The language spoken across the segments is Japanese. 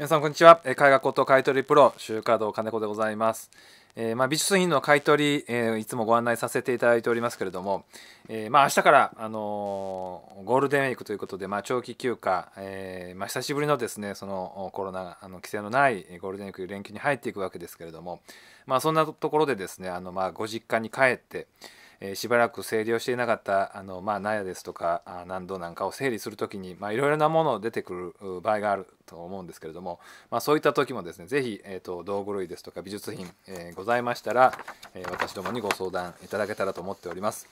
皆さんこんにちは絵画こと買取プロ週華堂金子でございます、えー、まあ、美術品の買取、えー、いつもご案内させていただいておりますけれども、えー、まあ、明日から、あのゴールデンウィークということで、まあ、長期休暇、えまあ、久しぶりのですねそのコロナあの規制のないゴールデンウィーク連休に入っていくわけですけれども、まあ、そんなところでですねあの、まご実家に帰って、えー、しばらく整理をしていなかったあの、まあ、納屋ですとか難度なんかを整理する時にいろいろなもの出てくる場合があると思うんですけれども、まあ、そういった時もですね是非、えーと、道具類ですとか美術品、えー、ございましたら、え私どもにご相談いただけたらと思っております。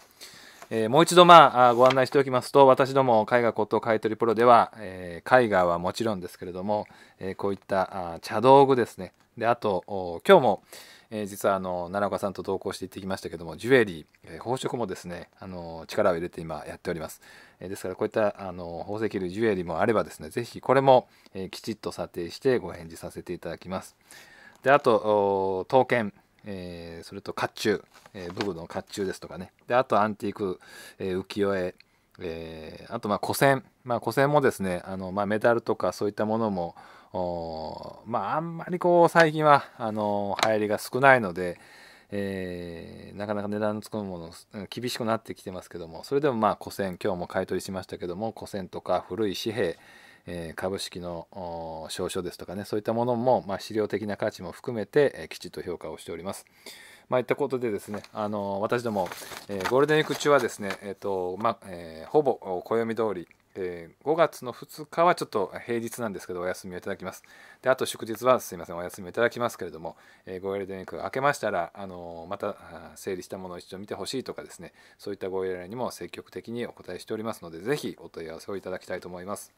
えー、もう一度、まあ、ご案内しておきますと私ども絵画骨董買い取りプロでは、えー、絵画はもちろんですけれども、えー、こういったあ茶道具ですねであと今日も、えー、実はあの奈良岡さんと同行して行ってきましたけどもジュエリー、えー、宝飾もですねあの力を入れて今やっております、えー、ですからこういったあの宝石類ジュエリーもあればですね是非これも、えきちっと査定してご返事させていただきますであと刀剣えー、それと甲冑、えー、武具の甲冑ですとかねであとアンティーク、えー、浮世絵、えー、あとまあ古銭、まあ、古銭もですねあの、まあ、メダルとかそういったものもまああんまりこう最近はあの流行りが少ないので、えー、なかなか値段のつくもの厳しくなってきてますけどもそれでもまあ古銭今日も買い取りしましたけども古銭とか古い紙幣、え株式の証書ですとかねそういったものも、まあ、資料的な価値も含めて、えきちっと評価をしております。まあ、いったことでですね、あの私ども、えゴールデンウィーク中はですね、えーとまえー、ほぼ暦通り、え5月の2日はちょっと平日なんですけどお休みをいただきます。であと祝日はすいませんお休みをいただきますけれども、えゴールデンウィーク明けましたら、あのまた整理したものを一度見てほしいとかですねそういったご依頼にも積極的にお答えしておりますので是非お問い合わせをいただきたいと思います。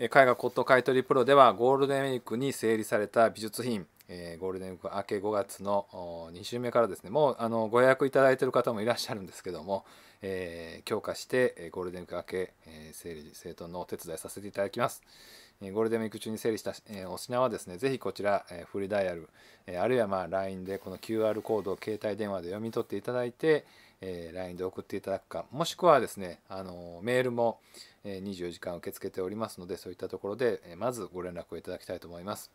絵画骨董買取プロではゴールデンウィークに整理された美術品えー、ゴールデンウィーク明け5月の2週目からですねもうあのご予約いただいている方もいらっしゃるんですけども、えー、強化してゴールデンウィーク明け、えー、整理整頓のお手伝いさせていただきます。ゴールデンウィーク中に整理したお品はですね、ぜひこちら、フリーダイヤル、あるいはま LINE でこの QR コードを携帯電話で読み取っていただいて、LINE で送っていただくか、もしくはですね、あのメールも24時間受け付けておりますので、そういったところでまずご連絡をいただきたいと思います。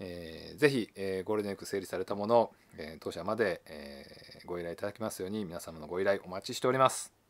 えー、ぜひ、えー、ゴールデンウィーク整理されたものを、えー、当社まで、えー、ご依頼いただきますように皆様のご依頼お待ちしております。